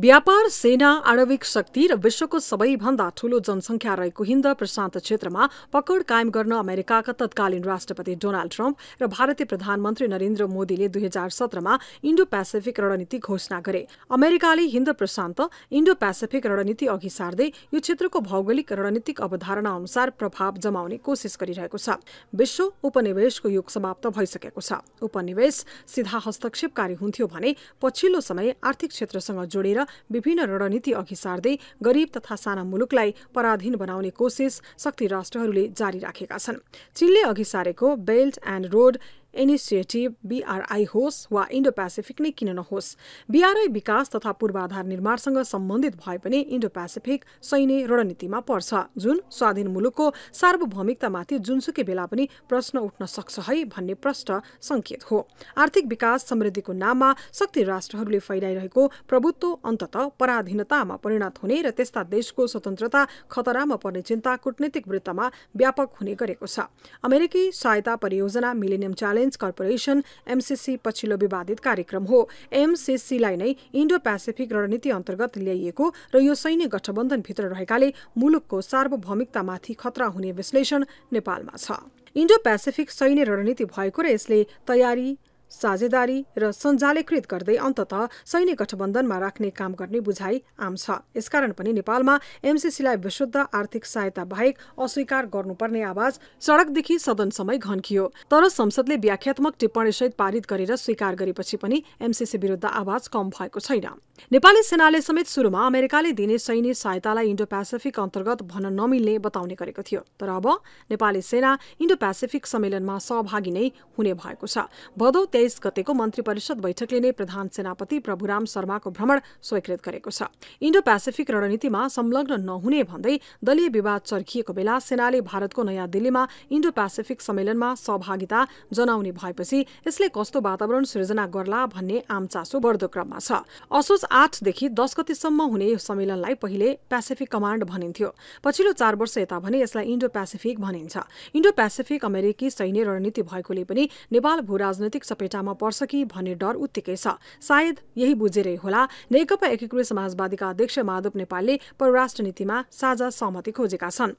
व्यापार सेना आणविक शक्ति र विश्वको सबैभन्दा ठूलो जनसंख्या रहेको हिन्द प्रशान्त क्षेत्रमा पकड कायम गर्न अमेरिकाका तत्कालीन राष्ट्रपति डोनाल्ड ट्रम्प र भारतीय प्रधानमन्त्री नरेन्द्र मोदीले दुई हजार सत्रमा इन्डो पेसिफिक रणनीति घोषणा गरे अमेरिकाले हिन्द प्रशान्त इन्डो पेसिफिक रणनीति अघि सार्दै यो क्षेत्रको भौगोलिक रणनीतिक अवधारणा अनुसार प्रभाव जमाउने कोसिस गरिरहेको छ विश्व उपनिवेशको युग समाप्त भइसकेको छ उपनिवेश सिधा हस्तक्षेपकारी हुन्थ्यो भने पछिल्लो समय आर्थिक क्षेत्रसँग जोडेर विभिन्न रणनीति अघि सार्दै गरीब तथा साना मुलुकलाई पराधीन बनाउने कोसिस शक्ति राष्ट्रहरूले जारी राखेका छन् चीनले अघि सारेको belt and road initiative BRI होस् वा इन्डो पेसिफिक नै किन नहोस् बिआरआई विकास तथा पूर्वाधार निर्माणसँग सम्बन्धित भए पनि इन्डो पेसिफिक सैन्य रणनीतिमा पर्छ जुन स्वाधीन मुलुकको सार्वभौमिकतामाथि जुनसुकै बेला पनि प्रश्न उठ्न सक्छ है भन्ने प्रश्न संकेत हो आर्थिक विकास समृद्धिको नाममा शक्ति राष्ट्रहरूले फैलाइरहेको प्रभुत्व अन्तत पराधीनतामा परिणत हुने र त्यस्ता देशको स्वतन्त्रता खतरामा पर्ने चिन्ता कूटनीतिक वृत्तमा व्यापक हुने गरेको छ अमेरिकी सहायता परियोजना मिलेनियम च्यालेन्ज अरेन्ज कर्पोरेसन एमसिसी पछिल्लो विवादित कार्यक्रम हो एमसिसीलाई नै इन्डो पेसिफिक रणनीति अन्तर्गत ल्याइएको र यो सैन्य गठबन्धनभित्र रहेकाले मुलुकको सार्वभौमिकतामाथि खतरा हुने विश्लेषण नेपालमा छ इन्डो पेसिफिक सैन्य रणनीति भएको र यसले तयारी साझेदारी र सञ्जालीकृत गर्दै अन्तत सैन्य गठबन्धनमा राख्ने काम गर्ने बुझाइ आम छ यसकारण पनि नेपालमा एमसिसीलाई विशुद्ध आर्थिक सहायता बाहेक अस्वीकार गर्नुपर्ने आवाज सडकदेखि सदनसम्मै घन्कियो तर संसदले व्याख्यात्मक टिप्पणीसहित पारित गरेर स्वीकार गरेपछि पनि एमसिसी विरुद्ध आवाज कम भएको छैन नेपाली सेनाले समेत सुरुमा अमेरिकाले दिने सैन्य सहायतालाई इन्डो पेसिफिक अन्तर्गत भन्न नमिल्ने बताउने गरेको थियो तर अब नेपाली सेना इन्डो पेसिफिक सम्मेलनमा सहभागी नै हुने भएको छ भदौ तेइस गतेको मन्त्री परिषद बैठकले नै प्रधान सेनापति प्रभुराम शर्माको भ्रमण स्वीकृत गरेको छ इन्डो पेसिफिक रणनीतिमा संलग्न नहुने भन्दै दलीय विवाद चर्खिएको बेला सेनाले भारतको नयाँ दिल्लीमा इन्डो पेसिफिक सम्मेलनमा सहभागिता जनाउने भएपछि यसले कस्तो वातावरण सृजना गर्ला भन्ने आम चासो बढ्दो क्रममा छ असोज आठदेखि दस गतिसम्म हुने यो सम्मेलनलाई पहिले पेसिफिक कमाण्ड भनिन्थ्यो पछिल्लो चार वर्ष यता भने यसलाई इन्डो पेसिफिक भनिन्छ इन्डो पेसिफिक अमेरिकी सैन्य रणनीति भएकोले पनि नेपाल भू राजनैतिक सपेटामा पर्छ कि भन्ने डर उत्तिकै छ सायद यही बुझेरै होला नेकपा एकीकृत समाजवादीका अध्यक्ष माधव नेपालले परराष्ट्र नीतिमा साझा सहमति खोजेका छन्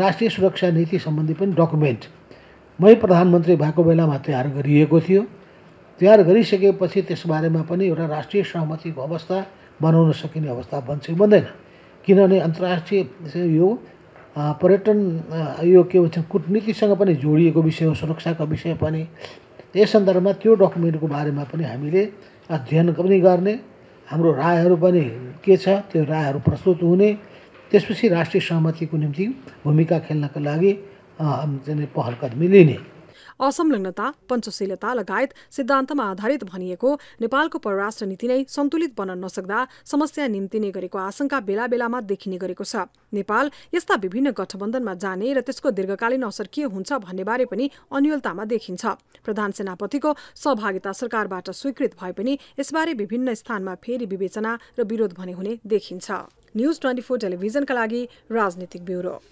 राष्ट्रिय सुरक्षा नीति सम्बन्धी पनि डकुमेन्ट मै प्रधानमन्त्री भएको बेलामा तयार गरिएको थियो तयार गरिसकेपछि त्यसबारेमा पनि एउटा राष्ट्रिय सहमतिको अवस्था बनाउन सकिने अवस्था बन्छ कि बन्दैन किनभने अन्तर्राष्ट्रिय यो पर्यटन यो के भन्छ कुटनीतिसँग पनि जोडिएको विषय हो सुरक्षाको विषय पनि यस सन्दर्भमा त्यो डकुमेन्टको बारेमा पनि हामीले अध्ययन पनि गर्ने हाम्रो रायहरू पनि के छ त्यो रायहरू प्रस्तुत हुने त्यसपछि राष्ट्रिय सहमतिको निम्ति भूमिका खेल्नका लागि पहल कदमी लिने असंलग्नता पञ्चशीलता लगायत सिद्धान्तमा आधारित भनिएको नेपालको परराष्ट्र नीति नै सन्तुलित बन्न नसक्दा समस्या निम्तिने गरेको आशंका बेला बेलामा देखिने गरेको छ नेपाल यस्ता विभिन्न गठबन्धनमा जाने र त्यसको दीर्घकालीन असर के हुन्छ भन्नेबारे पनि अन्यलतामा देखिन्छ प्रधान सेनापतिको सहभागिता सरकारबाट स्वीकृत भए पनि यसबारे विभिन्न स्थानमा फेरि विवेचना र विरोध भने हुने देखिन्छ न्युज ट्वेन्टी फोर टेलिभिजनका लागि राजनीतिक ब्युरो